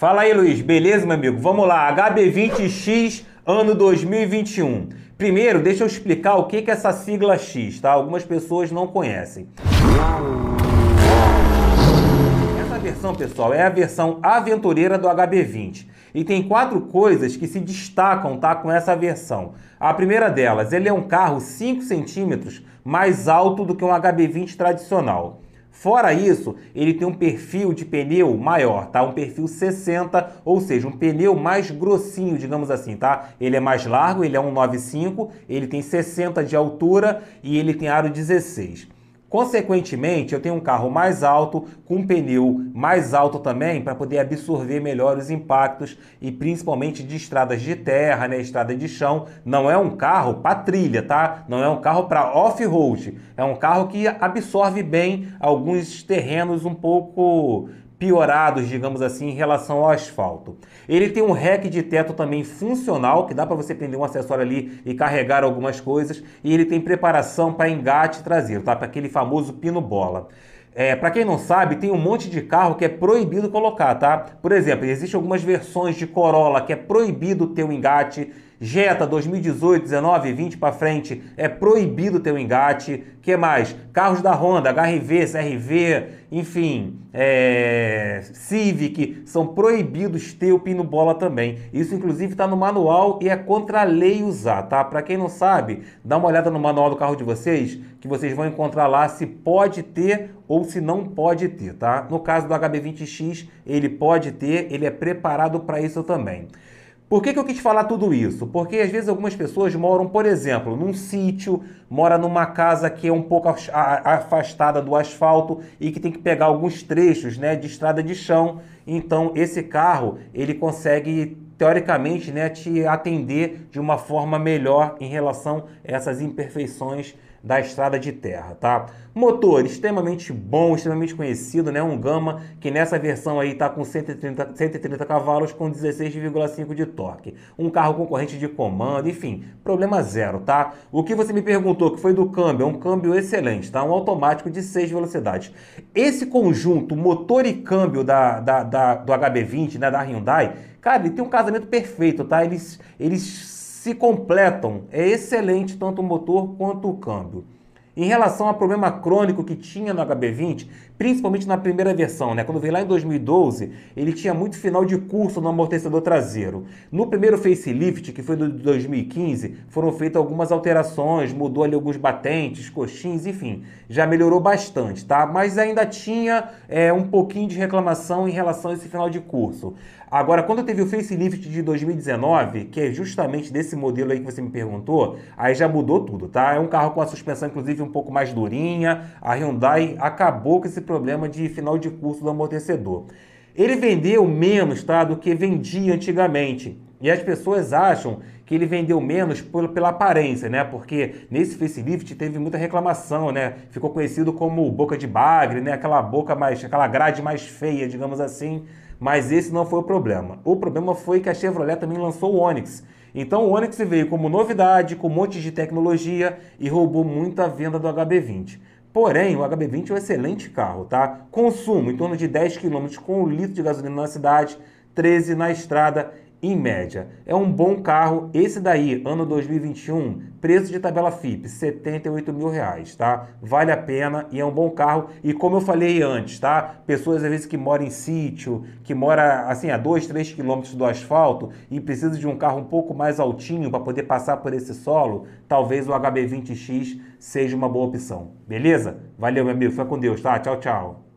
Fala aí, Luiz. Beleza, meu amigo? Vamos lá. HB20X ano 2021. Primeiro, deixa eu explicar o que é essa sigla X, tá? Algumas pessoas não conhecem. Essa versão, pessoal, é a versão aventureira do HB20. E tem quatro coisas que se destacam, tá, com essa versão. A primeira delas, ele é um carro 5 centímetros mais alto do que um HB20 tradicional. Fora isso, ele tem um perfil de pneu maior, tá? Um perfil 60, ou seja, um pneu mais grossinho, digamos assim, tá? Ele é mais largo, ele é 195, ele tem 60 de altura e ele tem aro 16. Consequentemente, eu tenho um carro mais alto, com um pneu mais alto também, para poder absorver melhor os impactos e principalmente de estradas de terra, né, estrada de chão. Não é um carro para trilha, tá? Não é um carro para off-road. É um carro que absorve bem alguns terrenos um pouco piorados, digamos assim, em relação ao asfalto. Ele tem um rack de teto também funcional, que dá para você prender um acessório ali e carregar algumas coisas, e ele tem preparação para engate traseiro, tá? Para aquele famoso pino bola. É, para quem não sabe, tem um monte de carro que é proibido colocar, tá? Por exemplo, existem algumas versões de Corolla que é proibido ter um engate Jetta 2018, 19, 20 para frente é proibido ter o um engate. que mais? Carros da Honda, HRV, CRV, enfim, é... Civic, são proibidos ter o pino bola também. Isso, inclusive, está no manual e é contra a lei usar, tá? Para quem não sabe, dá uma olhada no manual do carro de vocês, que vocês vão encontrar lá se pode ter ou se não pode ter, tá? No caso do HB20X, ele pode ter, ele é preparado para isso também. Por que, que eu quis falar tudo isso? Porque às vezes algumas pessoas moram, por exemplo, num sítio, mora numa casa que é um pouco afastada do asfalto e que tem que pegar alguns trechos né, de estrada de chão. Então esse carro ele consegue teoricamente, né, te atender de uma forma melhor em relação a essas imperfeições da estrada de terra, tá? Motor extremamente bom, extremamente conhecido, né? Um Gama que nessa versão aí tá com 130, 130 cavalos com 16,5 de torque. Um carro concorrente de comando, enfim, problema zero, tá? O que você me perguntou que foi do câmbio, é um câmbio excelente, tá? Um automático de 6 velocidades. Esse conjunto motor e câmbio da, da, da do HB20, né, da Hyundai, Cara, ele tem um casamento perfeito, tá? Eles, eles se completam. É excelente tanto o motor quanto o câmbio. Em relação ao problema crônico que tinha no HB20, principalmente na primeira versão, né? Quando veio lá em 2012, ele tinha muito final de curso no amortecedor traseiro. No primeiro facelift, que foi de 2015, foram feitas algumas alterações, mudou ali alguns batentes, coxins, enfim, já melhorou bastante, tá? Mas ainda tinha é, um pouquinho de reclamação em relação a esse final de curso. Agora, quando teve o facelift de 2019, que é justamente desse modelo aí que você me perguntou, aí já mudou tudo, tá? É um carro com a suspensão, inclusive, um um pouco mais durinha. A Hyundai acabou com esse problema de final de curso do amortecedor. Ele vendeu menos tá, do que vendia antigamente. E as pessoas acham que ele vendeu menos por, pela aparência, né? Porque nesse facelift teve muita reclamação, né? Ficou conhecido como boca de bagre, né? Aquela boca mais, aquela grade mais feia, digamos assim. Mas esse não foi o problema. O problema foi que a Chevrolet também lançou o Onix, então o Onix veio como novidade, com um monte de tecnologia e roubou muita venda do HB20. Porém, o HB20 é um excelente carro, tá? Consumo em torno de 10 km com um litro de gasolina na cidade, 13 na estrada em média. É um bom carro, esse daí, ano 2021, preço de tabela FIP, 78 mil reais, tá? Vale a pena e é um bom carro. E como eu falei antes, tá? Pessoas às vezes que moram em sítio, que mora assim a 2, 3 quilômetros do asfalto e precisa de um carro um pouco mais altinho para poder passar por esse solo, talvez o HB20X seja uma boa opção. Beleza? Valeu, meu amigo. Fica com Deus, tá? Tchau, tchau.